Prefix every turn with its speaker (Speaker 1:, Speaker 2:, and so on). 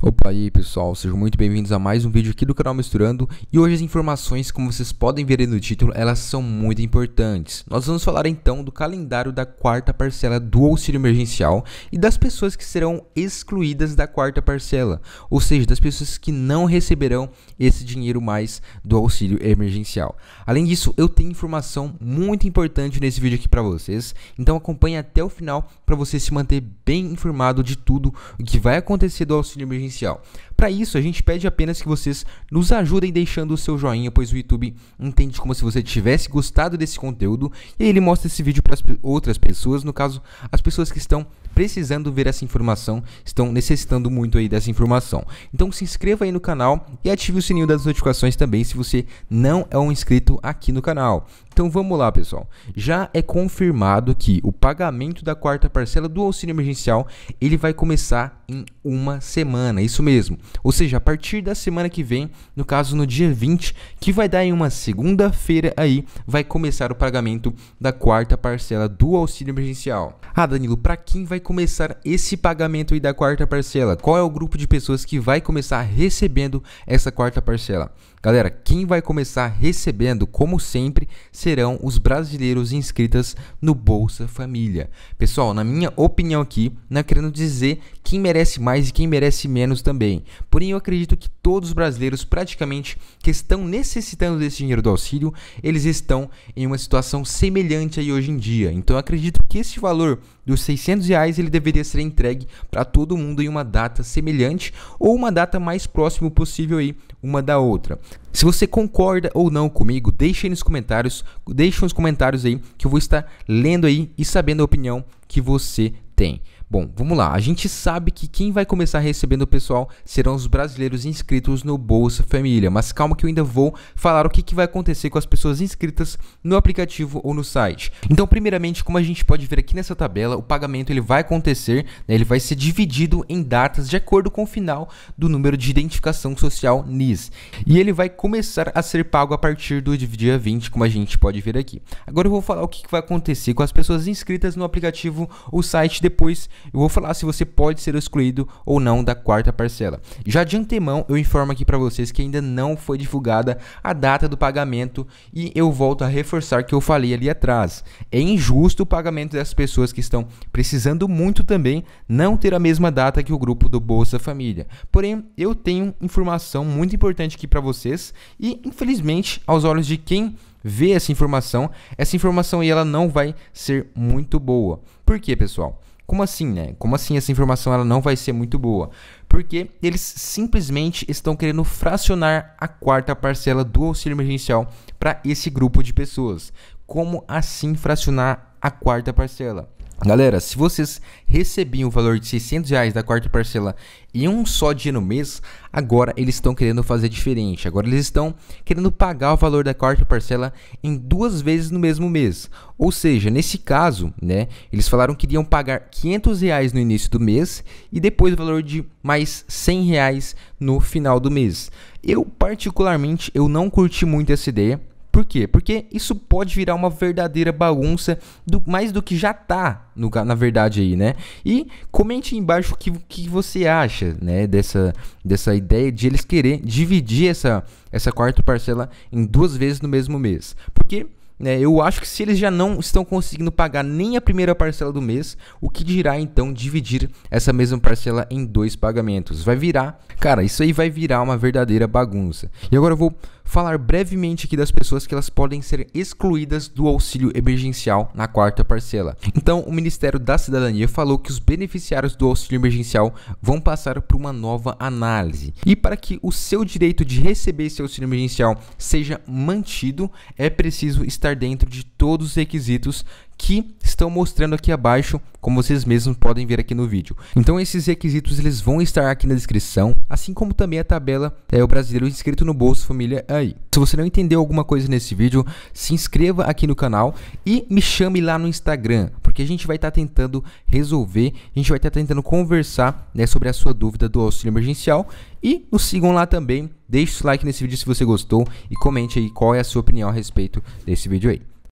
Speaker 1: Opa aí pessoal, sejam muito bem-vindos a mais um vídeo aqui do canal Misturando e hoje as informações, como vocês podem ver no título, elas são muito importantes. Nós vamos falar então do calendário da quarta parcela do auxílio emergencial e das pessoas que serão excluídas da quarta parcela, ou seja, das pessoas que não receberão esse dinheiro mais do auxílio emergencial. Além disso, eu tenho informação muito importante nesse vídeo aqui para vocês, então acompanhe até o final para você se manter bem informado de tudo o que vai acontecer do auxílio emergencial inicial. Para isso, a gente pede apenas que vocês nos ajudem deixando o seu joinha, pois o YouTube entende como se você tivesse gostado desse conteúdo e ele mostra esse vídeo para outras pessoas, no caso, as pessoas que estão precisando ver essa informação, estão necessitando muito aí dessa informação. Então se inscreva aí no canal e ative o sininho das notificações também se você não é um inscrito aqui no canal. Então vamos lá, pessoal. Já é confirmado que o pagamento da quarta parcela do auxílio emergencial, ele vai começar em uma semana. Isso mesmo. Ou seja, a partir da semana que vem, no caso no dia 20, que vai dar em uma segunda-feira aí, vai começar o pagamento da quarta parcela do auxílio emergencial. Ah, Danilo, para quem vai começar esse pagamento aí da quarta parcela? Qual é o grupo de pessoas que vai começar recebendo essa quarta parcela? Galera, quem vai começar recebendo, como sempre, serão os brasileiros inscritas no Bolsa Família. Pessoal, na minha opinião aqui, não é querendo dizer quem merece mais e quem merece menos também. Porém, eu acredito que todos os brasileiros, praticamente, que estão necessitando desse dinheiro do auxílio, eles estão em uma situação semelhante aí hoje em dia. Então, eu acredito que esse valor dos 600 reais ele deveria ser entregue para todo mundo em uma data semelhante ou uma data mais próxima possível aí uma da outra. Se você concorda ou não comigo, deixe aí nos comentários, deixe nos comentários aí que eu vou estar lendo aí e sabendo a opinião que você tem. Bom, vamos lá. A gente sabe que quem vai começar recebendo o pessoal serão os brasileiros inscritos no Bolsa Família. Mas calma que eu ainda vou falar o que, que vai acontecer com as pessoas inscritas no aplicativo ou no site. Então, primeiramente, como a gente pode ver aqui nessa tabela, o pagamento ele vai acontecer, né, ele vai ser dividido em datas de acordo com o final do número de identificação social NIS. E ele vai começar a ser pago a partir do dia 20, como a gente pode ver aqui. Agora eu vou falar o que, que vai acontecer com as pessoas inscritas no aplicativo ou site depois eu vou falar se você pode ser excluído ou não da quarta parcela. Já de antemão, eu informo aqui para vocês que ainda não foi divulgada a data do pagamento e eu volto a reforçar que eu falei ali atrás. É injusto o pagamento dessas pessoas que estão precisando muito também não ter a mesma data que o grupo do Bolsa Família. Porém, eu tenho informação muito importante aqui para vocês e infelizmente aos olhos de quem vê essa informação, essa informação e ela não vai ser muito boa. Por quê, pessoal? Como assim, né? Como assim essa informação ela não vai ser muito boa? Porque eles simplesmente estão querendo fracionar a quarta parcela do auxílio emergencial para esse grupo de pessoas. Como assim fracionar a quarta parcela? Galera, se vocês recebiam o valor de 600 reais da quarta parcela em um só dia no mês, agora eles estão querendo fazer diferente. Agora eles estão querendo pagar o valor da quarta parcela em duas vezes no mesmo mês. Ou seja, nesse caso, né, eles falaram que iriam pagar 500 reais no início do mês e depois o valor de mais 100 reais no final do mês. Eu particularmente eu não curti muito essa ideia. Por quê? Porque isso pode virar uma verdadeira bagunça, do, mais do que já tá, no, na verdade, aí, né? E comente aí embaixo o que, que você acha, né? Dessa, dessa ideia de eles querer dividir essa, essa quarta parcela em duas vezes no mesmo mês. Porque é, eu acho que se eles já não estão conseguindo pagar nem a primeira parcela do mês, o que dirá então dividir essa mesma parcela em dois pagamentos? Vai virar, cara, isso aí vai virar uma verdadeira bagunça. E agora eu vou falar brevemente aqui das pessoas que elas podem ser excluídas do auxílio emergencial na quarta parcela. Então, o Ministério da Cidadania falou que os beneficiários do auxílio emergencial vão passar por uma nova análise. E para que o seu direito de receber esse auxílio emergencial seja mantido, é preciso estar dentro de todos os requisitos que estão mostrando aqui abaixo, como vocês mesmos podem ver aqui no vídeo. Então esses requisitos eles vão estar aqui na descrição assim como também a tabela é o brasileiro inscrito no Bolsa Família aí. Se você não entendeu alguma coisa nesse vídeo, se inscreva aqui no canal e me chame lá no Instagram, porque a gente vai estar tá tentando resolver, a gente vai estar tá tentando conversar né, sobre a sua dúvida do auxílio emergencial e nos sigam lá também, deixe o like nesse vídeo se você gostou e comente aí qual é a sua opinião a respeito desse vídeo aí.